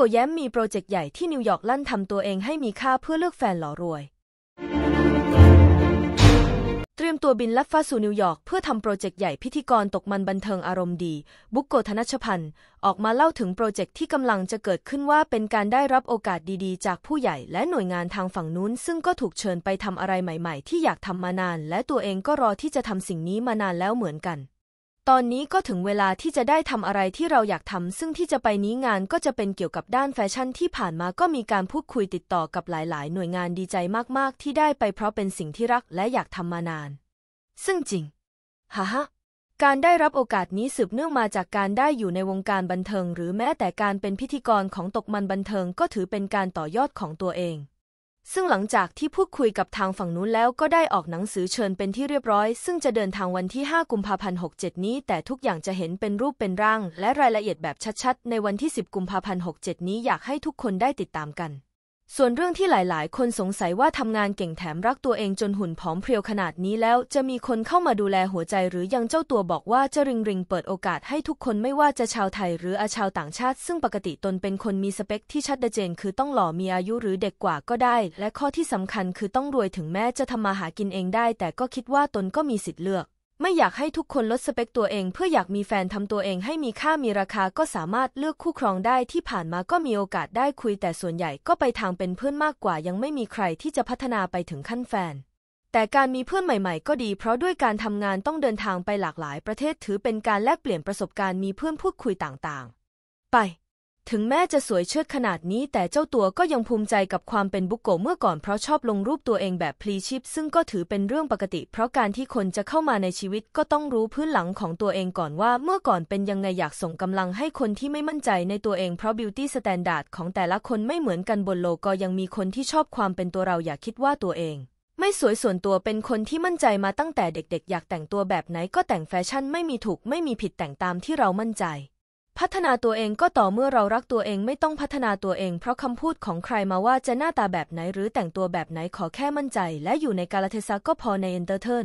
โกแย้มมีโปรเจกต์ใหญ่ที่นิวยอร์กลั่นทำตัวเองให้มีค่าเพื่อเลือกแฟนหล่อรวย เตรียมตัวบินลัดฟ้าสู่นิวยอร์กเพื่อทำโปรเจกต์ใหญ่พิธีกรตกมันบันเทิงอารมณ์ดี บุกโกธนชพันธ์ออกมาเล่าถึงโปรเจกต์ที่กำลังจะเกิดขึ้นว่าเป็นการได้รับโอกาสดีๆ จากผู้ใหญ่และหน่วยงานทางฝั่งนู้น ซึ่งก็ถูกเชิญไปทำอะไรใหม่ๆ ที่อยากทำมานาน และตัวเองก็รอที่จะทำสิ่งนี้มานานแล้วเหมือนกันตอนนี้ก็ถึงเวลาที่จะได้ทำอะไรที่เราอยากทำซึ่งที่จะไปนี้งานก็จะเป็นเกี่ยวกับด้านแฟชั่นที่ผ่านมาก็มีการพูดคุยติดต่อกับหลาย ๆ หน่วยงานดีใจมากๆ ที่ได้ไปเพราะเป็นสิ่งที่รักและอยากทำมานาน ซึ่งจริงฮ่าฮการได้รับโอกาสนี้สืบเนื่องมาจากการได้อยู่ในวงการบันเทิง หรือแม้แต่การเป็นพิธีกรของตกมันบันเทิงก็ถือเป็นการต่อยอดของตัวเองซึ่งหลังจากที่พูดคุยกับทางฝั่งนู้นแล้วก็ได้ออกหนังสือเชิญเป็นที่เรียบร้อย ซึ่งจะเดินทางวันที่ 5 กุมภาพันธ์ 67 นี้ แต่ทุกอย่างจะเห็นเป็นรูปเป็นร่างและรายละเอียดแบบชัดๆ ในวันที่ 10 กุมภาพันธ์ 67 นี้อยากให้ทุกคนได้ติดตามกันส่วนเรื่องที่หลาย ๆ คนสงสัยว่าทำงานเก่งแถมรักตัวเองจนหุ่นผอมเพรียวขนาดนี้แล้ว จะมีคนเข้ามาดูแลหัวใจหรือยังเจ้าตัวบอกว่าจะริงริงเปิดโอกาสให้ทุกคนไม่ว่าจะชาวไทยหรืออาชาวต่างชาติ ซึ่งปกติตนเป็นคนมีสเปคที่ชัดเจนคือต้องหล่อมีอายุหรือเด็กกว่าก็ได้ และข้อที่สำคัญคือต้องรวยถึงแม้จะทำมาหากินเองได้ แต่ก็คิดว่าตนก็มีสิทธิ์เลือกไม่อยากให้ทุกคนลดสเปคตัวเอง เพื่ออยากมีแฟนทำตัวเองให้มีค่ามีราคาก็สามารถเลือกคู่ครองได้ที่ผ่านมาก็มีโอกาสได้คุยแต่ส่วนใหญ่ก็ไปทางเป็นเพื่อนมากกว่า ยังไม่มีใครที่จะพัฒนาไปถึงขั้นแฟน แต่การมีเพื่อนใหม่ ๆ ก็ดี เพราะด้วยการทำงานต้องเดินทางไปหลากหลาย ประเทศถือเป็นการแลกเปลี่ยนประสบการณ์มีเพื่อนพูดคุยต่างๆ ไปถึงแม้จะสวยเชิดขนาดนี้ แต่เจ้าตัวก็ยังภูมิใจกับความเป็นบุกโกเมื่อก่อนเพราะชอบลงรูปตัวเองแบบพลีชิพซึ่งก็ถือเป็นเรื่องปกติเพราะการที่คนจะเข้ามาในชีวิตก็ต้องรู้พื้นหลังของตัวเองก่อนว่าเมื่อก่อนเป็นยังไงอยากส่งกำลังให้คนที่ไม่มั่นใจในตัวเองเพราะบิวตี้สแตนดาร์ดของแต่ละคนไม่เหมือนกันบนโลกก็ยังมีคนที่ชอบความเป็นตัวเราอยากคิดว่าตัวเองไม่สวยส่วนตัวเป็นคนที่มั่นใจมาตั้งแต่เด็กๆ อยากแต่งตัวแบบไหนก็แต่งแฟชั่นไม่มีถูกไม่มีผิดแต่งตามที่เรามั่นใจพัฒนาตัวเองก็ต่อเมื่อเรารักตัวเองไม่ต้องพัฒนาตัวเองเพราะคำพูดของใครมาว่าจะหน้าตาแบบไหนหรือแต่งตัวแบบไหนขอแค่มั่นใจและอยู่ในกาลเทศะก็พอในเอนเตอร์เทน